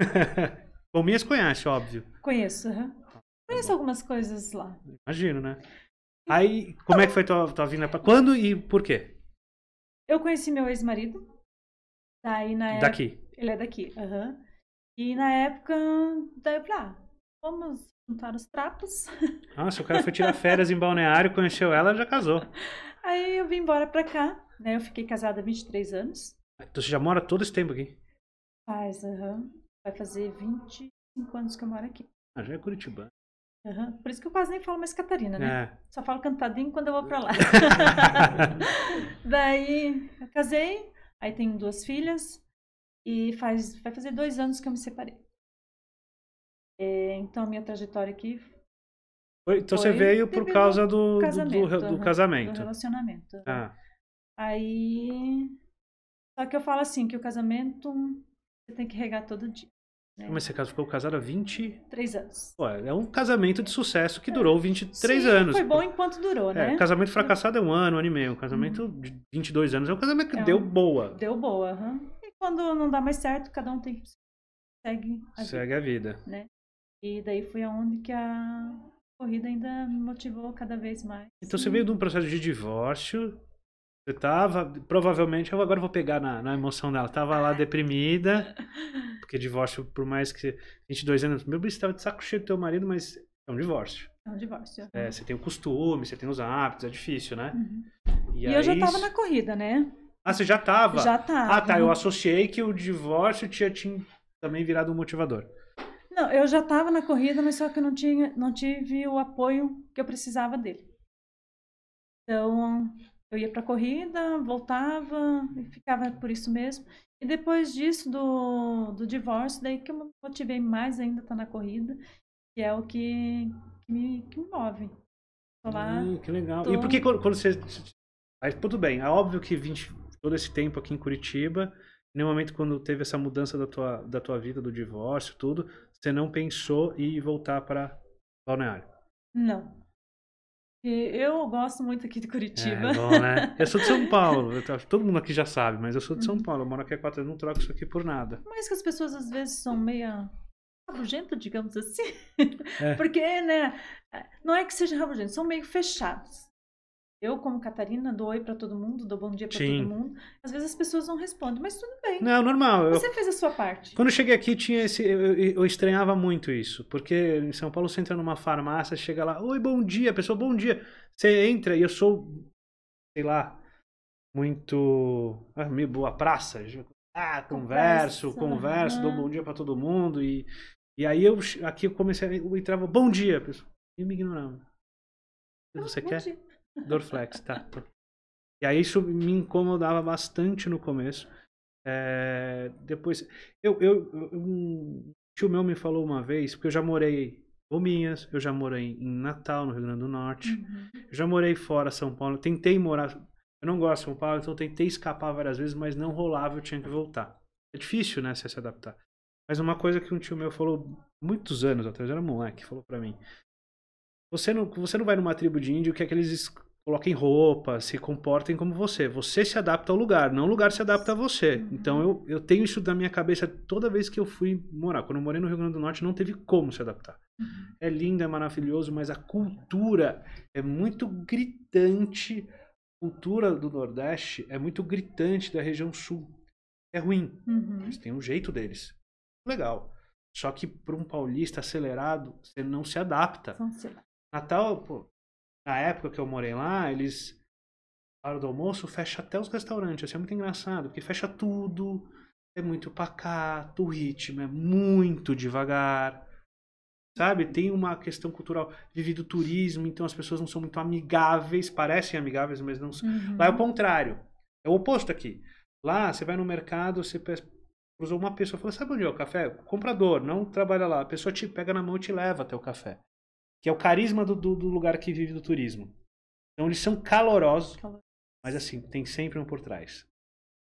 Bombinhas conhece, óbvio. Conheço, aham. Uhum. Conheço algumas coisas lá. Imagino, né? Então Aí, como é que foi tua, tua vinda pra... Quando e por quê? Eu conheci meu ex-marido. Daí tá, na Daqui. Época, ele é daqui. Uhum. E na época, daí eu falei, ah, vamos juntar os trapos. Ah, se o cara foi tirar férias em Balneário, conheceu ela, já casou. Aí eu vim embora pra cá, né? Eu fiquei casada há 23 anos. Então você já mora todo esse tempo aqui? Faz, aham. Uhum. Vai fazer 25 anos que eu moro aqui. Ah, já é Curitiba. Uhum. Por isso que eu quase nem falo mais Catarina, né? É. Só falo cantadinho quando eu vou para lá. Daí eu casei, aí tenho duas filhas e faz vai fazer dois anos que eu me separei. É, então a minha trajetória aqui. Foi, então você veio por causa do, casamento. Do, do, do uhum, casamento. relacionamento. Ah. Aí. Só que eu falo assim: que o casamento você tem que regar todo dia. É. Mas você ficou casado há 23 Três anos. é um casamento de sucesso que durou 23 é. Sim, anos. foi bom enquanto durou, é, né? É, casamento uhum. fracassado é um ano, um ano e meio. Um casamento hum. de 22 anos é um casamento que é um... deu boa. Deu boa, E quando não dá mais certo, cada um tem que... Segue a Segue vida. A vida. Né? E daí foi aonde que a corrida ainda me motivou cada vez mais. Então você assim. veio de um processo de divórcio eu tava, provavelmente, eu agora vou pegar na, na emoção dela. Tava lá deprimida, porque divórcio, por mais que 22 anos, meu bicho, tava de saco cheio do teu marido, mas é um divórcio. É um divórcio. É, você tem o costume, você tem os hábitos, é difícil, né? Uhum. E, e aí, eu já tava na corrida, né? Ah, você já tava? Já tava. Ah, tá, eu associei que o divórcio tinha, tinha também virado um motivador. Não, eu já estava na corrida, mas só que eu não, tinha, não tive o apoio que eu precisava dele. Então, eu ia para corrida, voltava e ficava por isso mesmo. E depois disso, do, do divórcio, daí que eu me motivei mais ainda tá na corrida, que é o que, que, me, que me move. Tô lá, hum, que legal. Tô... E por que quando você. Aí, tudo bem, é óbvio que 20, todo esse tempo aqui em Curitiba, nenhum momento quando teve essa mudança da tua, da tua vida, do divórcio, tudo, você não pensou em voltar para Balneário? Não eu gosto muito aqui de Curitiba. É, bom, né? Eu sou de São Paulo, eu, todo mundo aqui já sabe, mas eu sou de São uhum. Paulo, eu moro aqui há quatro anos, não troco isso aqui por nada. Mas que as pessoas às vezes são meia rabugenta, digamos assim. É. Porque, né, é, não é que sejam rabugentos, são meio fechados. Eu, como Catarina, dou oi pra todo mundo, dou bom dia pra Sim. todo mundo. Às vezes as pessoas não respondem, mas tudo bem. Não, é normal. Você eu... fez a sua parte. Quando eu cheguei aqui, tinha esse. Eu, eu, estranhava muito isso. Porque em São Paulo você entra numa farmácia, chega lá, oi, bom dia, pessoa, bom dia. Você entra e eu sou, sei lá, muito. Ah, meio boa praça. Ah, converso, converso, uhum. dou bom dia pra todo mundo. E, e aí eu aqui eu comecei, eu entrava, bom dia, pessoal. E me ignorava. Você ah, quer? Dia. Dorflex, tá. E aí isso me incomodava bastante no começo. É, depois, eu, eu, um tio meu me falou uma vez, porque eu já morei em Minas, eu já morei em Natal, no Rio Grande do Norte, uhum. eu já morei fora São Paulo, tentei morar, eu não gosto de São Paulo, então tentei escapar várias vezes, mas não rolava, eu tinha que voltar. É difícil, né, se adaptar. Mas uma coisa que um tio meu falou muitos anos atrás, eu era moleque, falou para mim, você não, você não vai numa tribo de índio que é que eles coloquem roupa, se comportem como você. Você se adapta ao lugar, não o lugar se adapta a você. Uhum. Então eu, eu tenho isso na minha cabeça toda vez que eu fui morar. Quando eu morei no Rio Grande do Norte, não teve como se adaptar. Uhum. É lindo, é maravilhoso, mas a cultura é muito gritante. A cultura do Nordeste é muito gritante da região Sul. É ruim, uhum. mas tem um jeito deles. Legal. Só que para um paulista acelerado, você não se adapta. Não se adapta. Natal, pô, na época que eu morei lá, eles hora do almoço fecha até os restaurantes. Isso é muito engraçado, porque fecha tudo, é muito pacato, o ritmo é muito devagar. Sabe? Tem uma questão cultural vivido do turismo, então as pessoas não são muito amigáveis, parecem amigáveis, mas não são. Uhum. Lá é o uhum. contrário. É o oposto aqui. Lá, você vai no mercado, você cruzou uma pessoa, fala, sabe onde é o café? O comprador, não trabalha lá. A pessoa te pega na mão e te leva até o café que é o carisma do, do, do lugar que vive do turismo. Então eles são calorosos, mas assim, tem sempre um por trás.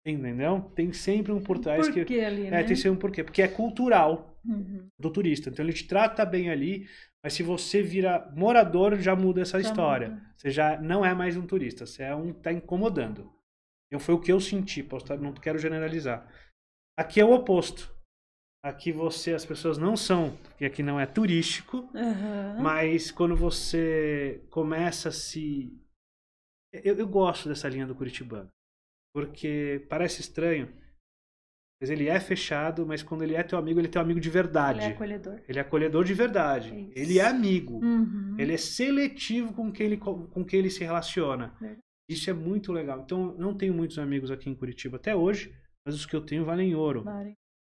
Entendeu? Tem sempre um por trás um porquê que ali, é, né? tem sempre um porquê, porque é cultural uhum. do turista. Então ele te trata bem ali, mas se você vira morador, já muda essa já história. Muda. Você já não é mais um turista, você é um tá incomodando. Eu foi o que eu senti, posso, tá, não quero generalizar. Aqui é o oposto. Aqui você, as pessoas não são, e aqui não é turístico, uhum. mas quando você começa a se. Eu, eu gosto dessa linha do Curitibano, porque parece estranho, mas ele é fechado, mas quando ele é teu amigo, ele é teu amigo de verdade. Ele é acolhedor. Ele é acolhedor de verdade. Isso. Ele é amigo. Uhum. Ele é seletivo com quem ele, com quem ele se relaciona. Isso é muito legal. Então, não tenho muitos amigos aqui em Curitiba até hoje, mas os que eu tenho valem ouro. Vale.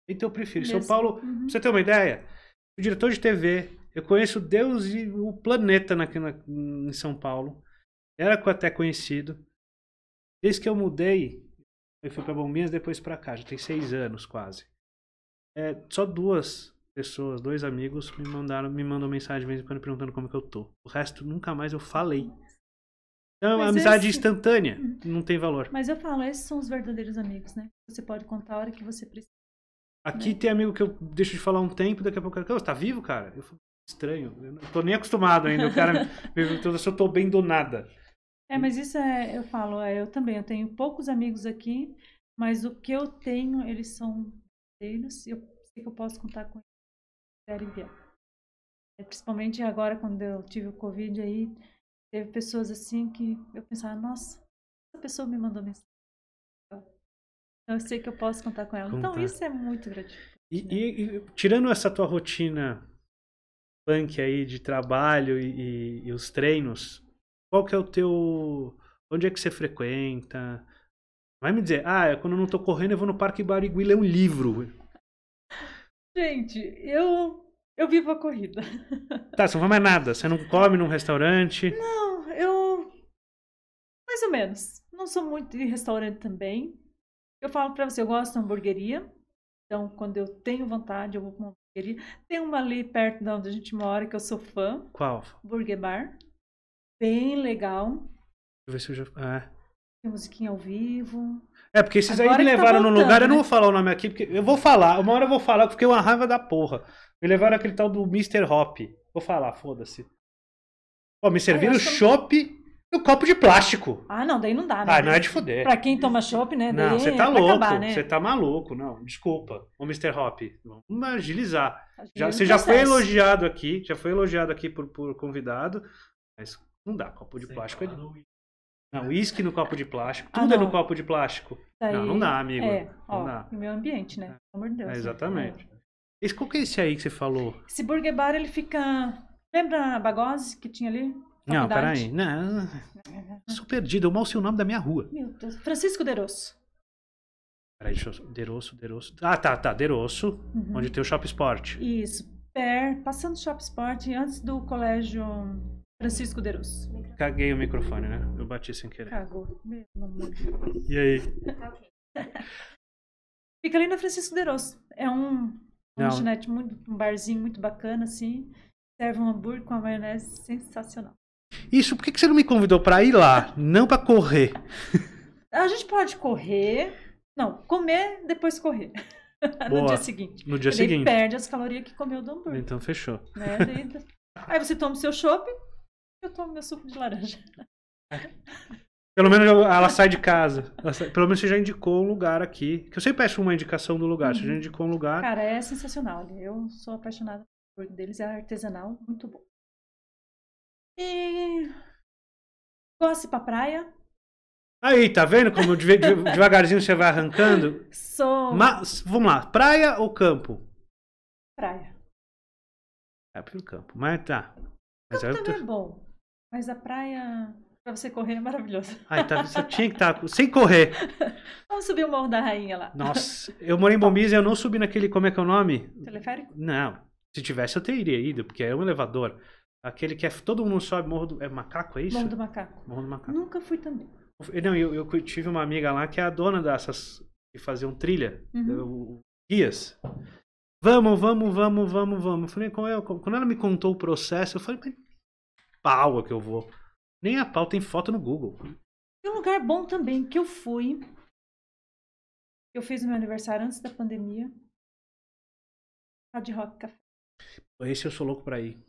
Então eu prefiro. Isso. São Paulo, uhum. pra você ter uma ideia, o diretor de TV, eu conheço Deus e o planeta na, na, em São Paulo. Era até conhecido. Desde que eu mudei, eu fui para Bombinhas, depois para cá. Já tem seis anos quase. É, só duas pessoas, dois amigos, me mandaram, me mandam mensagem de vez em quando perguntando como que eu tô. O resto nunca mais eu falei. Então, é Mas amizade esse... instantânea hum. não tem valor. Mas eu falo, esses são os verdadeiros amigos, né? Você pode contar a hora que você precisa. Aqui né? tem amigo que eu deixo de falar um tempo, daqui a pouco o cara, oh, você tá vivo, cara? Eu falo, estranho, eu não tô nem acostumado ainda, o cara me perguntou se eu tô bem do nada. É, mas isso é, eu falo, é, eu também, eu tenho poucos amigos aqui, mas o que eu tenho, eles são deles, eu sei que eu posso contar com eles, enviar. É, principalmente agora, quando eu tive o Covid aí, teve pessoas assim que eu pensava, nossa, essa pessoa me mandou mensagem. Eu sei que eu posso contar com ela. Então, contar. Então isso é muito gratificante. E, né? e, e, tirando essa tua rotina punk aí de trabalho e, e, os treinos, qual que é o teu. Onde é que você frequenta? Vai me dizer, ah, é quando eu não tô correndo, eu vou no Parque Barigui ler um livro. Gente, eu eu vivo a corrida. Tá, você não faz mais nada. Você não come num restaurante? Não, eu. Mais ou menos. Não sou muito de restaurante também. Eu falo para você, eu gosto de hamburgueria. Então, quando eu tenho vontade, eu vou comer. uma hamburgueria. Tem uma ali perto de onde a gente mora que eu sou fã. Qual? Burger Bar. Bem legal. Deixa eu ver se eu já. Ah. É. Tem musiquinha ao vivo. É, porque esses Agora aí me tá levaram tá voltando, num lugar, né? eu não né? vou falar o nome aqui, porque eu vou falar, uma hora eu vou falar, porque fiquei uma raiva da porra. Me levaram aquele tal do Mr. Hop. Vou falar, foda-se. Pô, me serviram chopp no copo de plástico. Ah, não, daí não dá, né? Ah, não é de foder. Pra quem toma chopp, né? Não, você tá louco. né? Você tá maluco, não. Desculpa, ô Mr. Hop. Vamos agilizar. Tá já, você já foi elogiado aqui, já foi elogiado aqui por, por convidado, mas não dá. Copo de plástico é. De... Não, uísque no copo de plástico. Ah, tudo é no copo de plástico. Daí... Não, não dá, amigo. É, ó, não dá. meio ambiente, né? É. Pelo amor de Deus. É, né? exatamente. É. Esse, qual que é esse aí que você falou? Esse Burger Bar, ele fica. Lembra a Bagose que tinha ali? Não, peraí. Não. É Sou perdido, eu mal sei o nome da minha rua. Meu Deus. Francisco Derosso. Peraí, deixa eu... Derosso, Derosso. Ah, tá, tá. Derosso, uhum. onde tem o Shop Sport. Isso. Per... Passando o Shop Sport, antes do colégio Francisco Derosso. Caguei o microfone, né? Eu bati sem querer. Cagou. Meu amor. E aí? Fica ali na Francisco Derosso. É um, um muito, um barzinho muito bacana, assim. Serve um hambúrguer com uma maionese sensacional. Isso, por que, você não me convidou para ir lá? Não para correr. A gente pode correr. Não, comer, depois correr. no dia seguinte. No dia Ele seguinte. perde as calorias que comeu do hambúrguer. Então fechou. Né? Aí você toma o seu chope, eu tomo meu suco de laranja. Pelo menos ela sai de casa. Pelo menos você já indicou um lugar aqui. Que eu sempre peço uma indicação do lugar. Você já uhum. indicou um lugar. Cara, é sensacional. Eu sou apaixonada por eles. deles. É artesanal, muito bom. E. Gosto de ir pra praia. Aí, tá vendo como de, de, devagarzinho você vai arrancando? Sou. Mas, vamos lá, praia ou campo? Praia. É pro campo, mas tá. Mas campo é também é bom, mas a praia pra você correr é maravilhosa. Ai, tá, você tinha que estar tá sem correr. Vamos subir o Morro da Rainha lá. Nossa, eu morei em Bombis e eu não subi naquele, como é que é o nome? Teleférico? Não, se tivesse eu teria ido, porque é um elevador. Aquele que é. Todo mundo sobe Morro do. É macaco, é isso? Morro do macaco. Morro do macaco. Nunca fui também. Não, eu, eu tive uma amiga lá que é a dona dessas. que faziam trilha. Uhum. Guias. Vamos, vamos, vamos, vamos, vamos. Eu falei, qual é? Quando ela me contou o processo, eu falei, mas é pau que eu vou. Nem a pau tem foto no Google. E um lugar bom também que eu fui. Eu fiz o meu aniversário antes da pandemia. Hard Rock Café. Esse eu sou louco pra ir.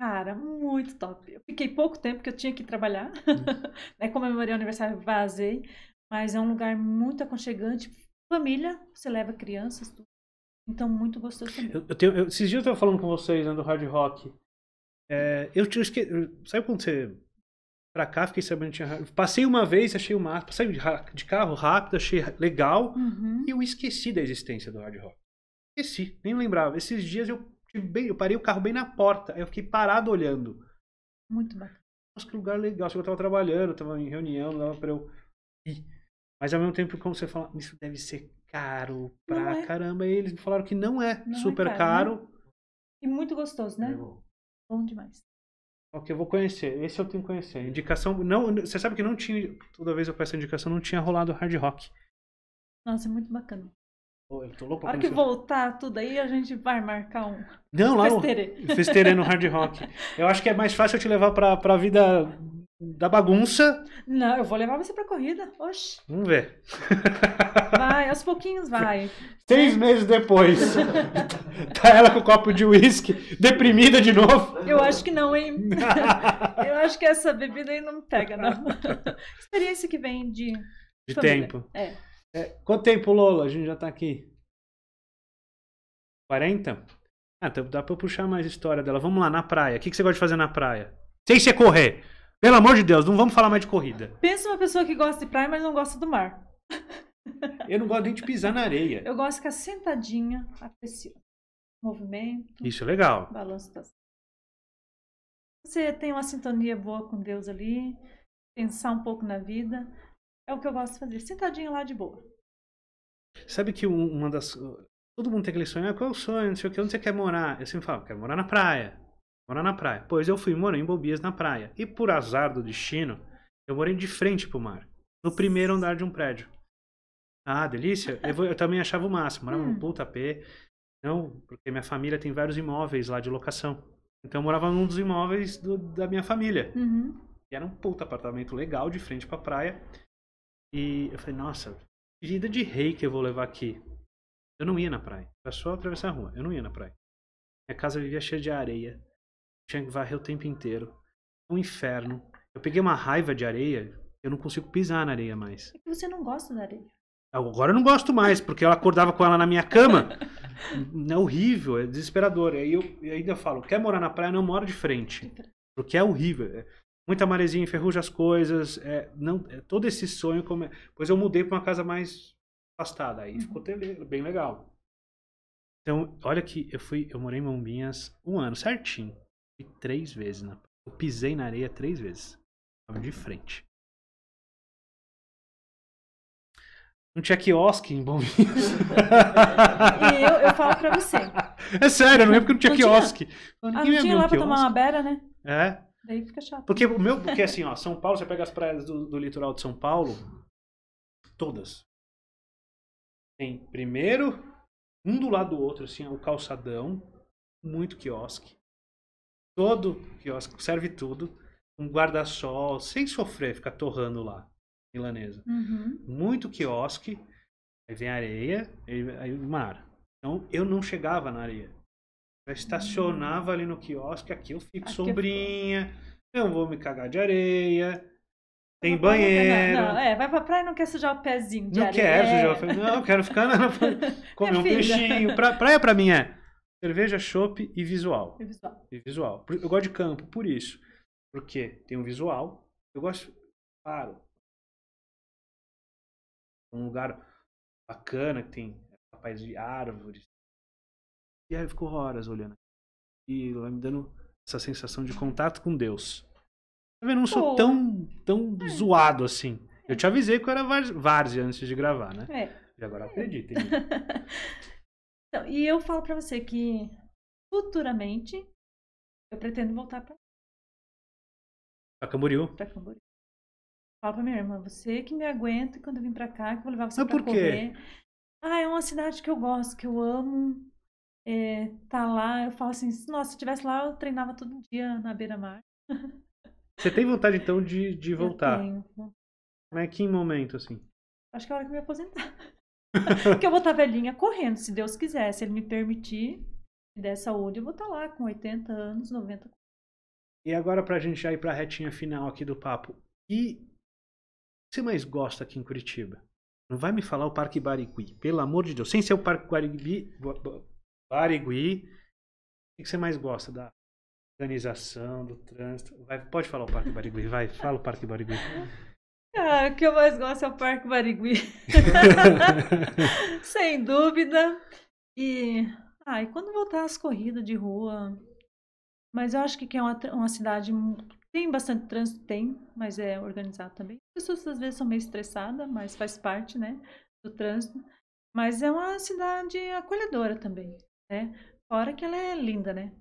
Cara, muito top. Eu fiquei pouco tempo que eu tinha que trabalhar, hum. né? Comemorei o aniversário, vazei. Mas é um lugar muito aconchegante. Família, você leva crianças, tudo. Então, muito gostoso também. Eu, eu tenho, eu, esses dias eu estava falando com vocês, né, do hard rock. É, eu tinha esquecido. Sabe quando você. Pra cá, fiquei sabendo que tinha. Passei uma vez, achei o máximo. Passei de, de, carro rápido, achei legal. Uhum. E eu esqueci da existência do hard rock. Esqueci, nem lembrava. Esses dias eu bem, eu parei o carro bem na porta. Aí eu fiquei parado olhando. Muito bacana. Nossa, que lugar legal. que eu tava trabalhando, tava em reunião, não dava pra eu ir. Mas ao mesmo tempo, como você fala, isso deve ser caro pra é. caramba. E eles me falaram que não é não é super é caro. caro. Né? E muito gostoso, né? Eu... Bom demais. Ok, eu vou conhecer. Esse eu tenho que conhecer. Indicação. Não, você sabe que não tinha. Toda vez eu peço indicação, não tinha rolado hard rock. Nossa, é muito bacana. Pô, eu tô louco pra hora que voltar tudo aí, a gente vai marcar um. Não, lá festerê. no no Hard Rock. Eu acho que é mais fácil eu te levar pra, pra vida da bagunça. Não, eu vou levar você pra corrida. Oxi. Vamos ver. Vai, aos pouquinhos vai. Seis né? meses depois. tá ela com o um copo de uísque, deprimida de novo. Eu acho que não, hein? eu acho que essa bebida aí não pega, não. Experiência que vem de. De família. tempo. É. É, quanto tempo, Lola? A gente já tá aqui. 40? Ah, então dá pra puxar mais história dela. Vamos lá, na praia. O que, que você gosta de fazer na praia? Sem ser correr. Pelo amor de Deus, não vamos falar mais de corrida. Pensa uma pessoa que gosta de praia, mas não gosta do mar. Eu não gosto nem de pisar na areia. Eu gosto de ficar sentadinha, apreciando. Movimento. Isso é legal. Balanço das... Você tem uma sintonia boa com Deus ali. Pensar um pouco na vida. É o que eu gosto de fazer, sentadinha lá de boa. Sabe que uma das. Uh, todo mundo tem aquele sonho, ah, qual é o sonho? Não sei o que, onde você quer morar? Eu sempre falo, quero morar na praia. Morar na praia. Pois eu fui morar em Bobias na praia. E por azar do destino, eu morei de frente pro mar. No primeiro andar de um prédio. Ah, delícia. Eu, vou, eu também achava o máximo. Morava hum. num puta Não, porque minha família tem vários imóveis lá de locação. Então eu morava num dos imóveis do, da minha família. Uhum. E era um puta apartamento legal de frente pra praia. E eu falei, nossa, vida de rei que eu vou levar aqui. Eu não ia na praia. Era só atravessar a rua. Eu não ia na praia. Minha casa vivia cheia de areia. Tinha que varrer o tempo inteiro. Um inferno. Eu peguei uma raiva de areia. Eu não consigo pisar na areia mais. É que você não gosta da areia. Ah, agora eu não gosto mais, porque eu acordava com ela na minha cama. é horrível, é desesperador. E aí eu, eu ainda falo, quer morar na praia? Não mora de frente. Porque é horrível. É muita maresia, enferruja as coisas. É, não, é, todo esse sonho. Come... Pois eu mudei para uma casa mais afastada. Aí uhum. ficou bem legal. Então, olha que eu fui, eu morei em Mombinhas um ano certinho. E três vezes na. Eu pisei na areia três vezes. Tava de frente. Não tinha quiosque em Bombinhas. e eu, eu falo pra você. É sério, não é porque não tinha não quiosque. Tinha. Ah, não tinha lá pra tomar uma beira, né? É fica chato. Porque né? o meu, porque assim, ó, São Paulo, você pega as praias do, do litoral de São Paulo, todas. Tem primeiro, um do lado do outro, assim, o calçadão, muito quiosque. Todo quiosque serve tudo. Um guarda-sol, sem sofrer, fica torrando lá, milanesa. Uhum. Muito quiosque, aí vem areia, aí, aí mar. Então eu não chegava na areia estacionava ali no quiosque, aqui eu fico aqui sombrinha, eu... eu... vou me cagar de areia, tem não, banheiro. Não, é, vai pra praia e não quer sujar o pezinho de não areia. quero sujar o pezinho, não, quero ficar na... comer é um filha. peixinho. Pra, praia pra mim é cerveja, chope e visual. E visual. E visual. Eu gosto de campo por isso, porque tem um visual, eu gosto, claro, um lugar bacana que tem é, rapaz de árvores, e aí ficou horas olhando. E vai me dando essa sensação de contato com Deus. Tá vendo? não sou tão, tão é. zoado assim. Eu te avisei que eu era várzea antes de gravar, né? É. E agora é. acreditem. então, e eu falo para você que futuramente eu pretendo voltar para Pra Camboriú? Pra Camboriú. Fala pra minha irmã, você que me aguenta quando eu vim pra cá, que eu vou levar você Mas pra por Quê? Ah, é uma cidade que eu gosto, que eu amo é, tá lá, eu falo assim, nossa, se eu tivesse lá, eu treinava todo dia na beira-mar. Você tem vontade, então, de, de voltar? Eu tenho. Mas né, que momento, assim? Acho que é a hora que eu me aposentar. Porque eu vou estar tá velhinha correndo, se Deus quiser. Se Ele me permitir, me der saúde, eu vou estar tá lá com 80 anos, 90. E agora, pra gente já ir pra retinha final aqui do papo. E o que você mais gosta aqui em Curitiba? Não vai me falar o Parque Barigui, pelo amor de Deus. Sem ser o Parque Barigui, Barigui. O que você mais gosta da organização, do trânsito? Vai, pode falar o Parque Barigui, vai. Fala o Parque Barigui. Ah, o que eu mais gosto é o Parque Barigui. Sem dúvida. E, ah, e quando voltar as corridas de rua. Mas eu acho que é uma, uma cidade. Tem bastante trânsito, tem, mas é organizado também. As pessoas às vezes são meio estressadas, mas faz parte, né? Do trânsito. Mas é uma cidade acolhedora também né? Fora que ela é linda, né?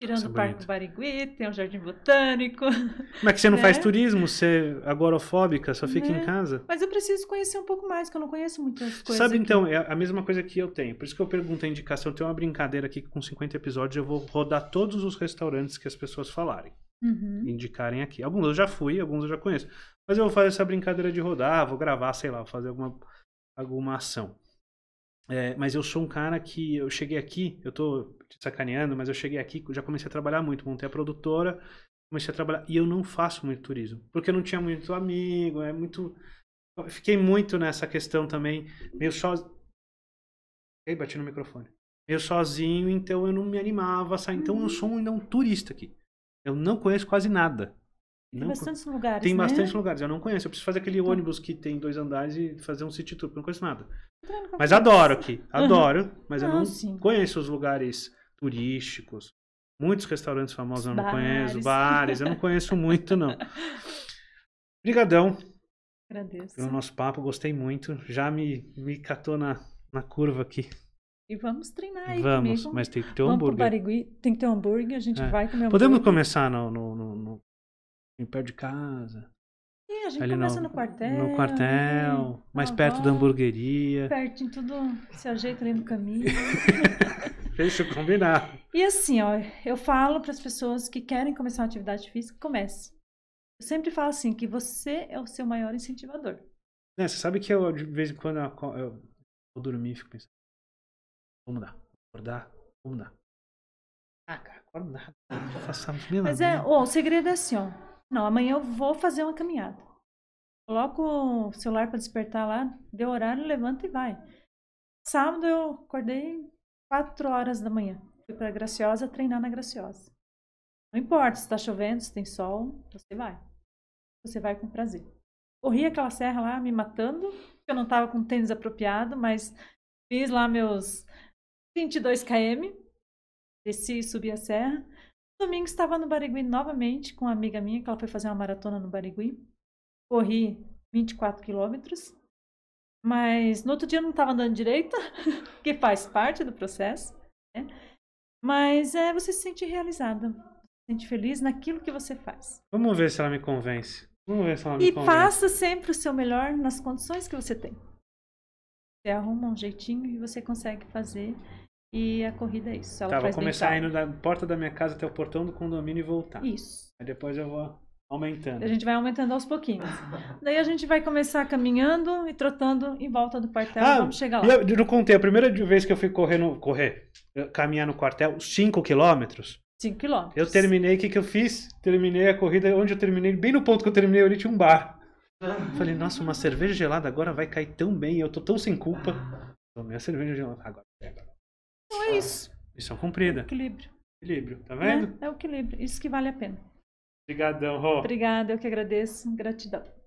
Tirando Nossa, o Parque do Barigui, tem o Jardim Botânico. Como é que você não né? faz turismo? Você é agorofóbica, só fica né? em casa? Mas eu preciso conhecer um pouco mais, que eu não conheço muitas coisas. Sabe, aqui. então, é a mesma coisa que eu tenho. Por isso que eu pergunto a indicação. Eu tenho uma brincadeira aqui que com 50 episódios eu vou rodar todos os restaurantes que as pessoas falarem. Uhum. Indicarem aqui. Alguns eu já fui, alguns eu já conheço. Mas eu vou fazer essa brincadeira de rodar, vou gravar, sei lá, vou fazer alguma, alguma ação. É, mas eu sou um cara que eu cheguei aqui, eu tô te sacaneando, mas eu cheguei aqui, já comecei a trabalhar muito, montei a produtora, comecei a trabalhar e eu não faço muito turismo, porque eu não tinha muito amigo, é muito eu fiquei muito nessa questão também, meio só Ei, bati no microfone. Eu sozinho, então eu não me animava a sair. Então eu sou ainda um turista aqui. Eu não conheço quase nada. Tem bastante lugares. Tem né? bastante lugares, eu não conheço. Eu preciso fazer aquele então. ônibus que tem dois andares e fazer um city tour, porque eu não conheço nada. mas adoro aqui, adoro, uhum. mas eu não, não sim. conheço os lugares turísticos. Muitos restaurantes famosos eu não bares. conheço, bares, eu não conheço muito, não. Obrigadão. Agradeço. Pelo nosso papo, gostei muito. Já me, me catou na, na curva aqui. E vamos treinar aí Vamos, comigo. mas tem que ter vamos hambúrguer. Barigui, tem que ter hambúrguer, a gente é. vai comer hambúrguer. Podemos começar no, no, no, no perto de casa. E a gente ali começa no, no quartel. No quartel, mais avó, perto da hamburgueria. Perto em tudo, se ajeita ali no caminho. Deixa eu combinar. E assim, ó, eu falo para as pessoas que querem começar uma atividade física, comece. Eu sempre falo assim, que você é o seu maior incentivador. É, você sabe que eu, de vez em quando, eu, eu vou dormir e fico pensando, vamos dar, acordar, vamos dar. Ah, cara, acorda, nada, não Mas é, ó, o segredo é assim, ó não, amanhã eu vou fazer uma caminhada. Coloco o celular para despertar lá, deu horário, levanta e vai. Sábado eu acordei 4 horas da manhã. Fui para Graciosa treinar na Graciosa. Não importa se está chovendo, se tem sol, você vai. Você vai com prazer. Corri aquela serra lá me matando, eu não estava com tênis apropriado, mas fiz lá meus 22 km, desci e subi a serra domingo estava no Barigui novamente com uma amiga minha, que ela foi fazer uma maratona no Barigui. Corri 24 quilômetros. Mas no outro dia eu não estava andando direito, que faz parte do processo. Né? Mas é, você se sente realizada, se sente feliz naquilo que você faz. Vamos ver se ela me convence. Vamos ver se ela me e convence. E faça sempre o seu melhor nas condições que você tem. Você arruma um jeitinho e você consegue fazer e a corrida é isso. Ela tá, vou começar dental. indo da porta da minha casa até o portão do condomínio e voltar. Isso. Aí depois eu vou aumentando. A gente vai aumentando aos pouquinhos. Daí a gente vai começar caminhando e trotando em volta do quartel. Ah, vamos chegar lá. Eu, eu contei, a primeira vez que eu fui correr, no, correr caminhar no quartel, 5 quilômetros. 5 quilômetros. Eu terminei, o que, que eu fiz? Terminei a corrida, onde eu terminei, bem no ponto que eu terminei, ali tinha um bar. Falei, nossa, uma cerveja gelada agora vai cair tão bem, eu tô tão sem culpa. Tomei a cerveja gelada agora. É, agora. Então é isso. É Missão é cumprida. equilíbrio. Equilíbrio, tá vendo? É, é o equilíbrio. Isso que vale a pena. Obrigadão, Rô. Obrigada, eu que agradeço. Gratidão.